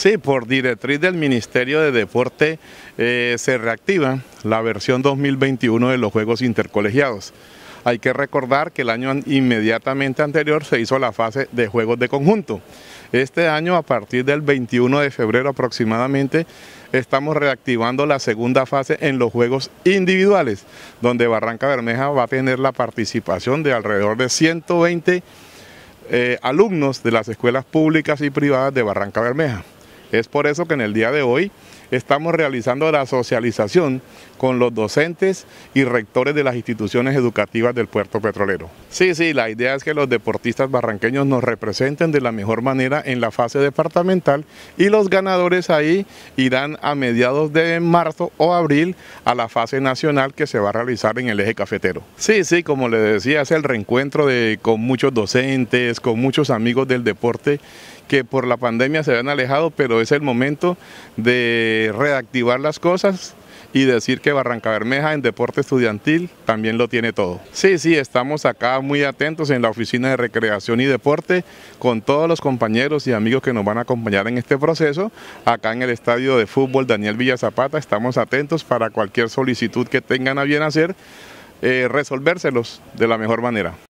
Sí, por directriz del Ministerio de Deporte eh, se reactiva la versión 2021 de los Juegos Intercolegiados. Hay que recordar que el año inmediatamente anterior se hizo la fase de Juegos de Conjunto. Este año, a partir del 21 de febrero aproximadamente, estamos reactivando la segunda fase en los Juegos Individuales, donde Barranca Bermeja va a tener la participación de alrededor de 120 eh, alumnos de las escuelas públicas y privadas de Barranca Bermeja. Es por eso que en el día de hoy estamos realizando la socialización con los docentes y rectores de las instituciones educativas del puerto petrolero. Sí, sí, la idea es que los deportistas barranqueños nos representen de la mejor manera en la fase departamental y los ganadores ahí irán a mediados de marzo o abril a la fase nacional que se va a realizar en el eje cafetero. Sí, sí, como les decía, es el reencuentro de, con muchos docentes, con muchos amigos del deporte que por la pandemia se han alejado, pero es el momento de reactivar las cosas y decir que Barranca Bermeja en deporte estudiantil también lo tiene todo. Sí, sí, estamos acá muy atentos en la Oficina de Recreación y Deporte con todos los compañeros y amigos que nos van a acompañar en este proceso. Acá en el Estadio de Fútbol Daniel Villa Zapata estamos atentos para cualquier solicitud que tengan a bien hacer, eh, resolvérselos de la mejor manera.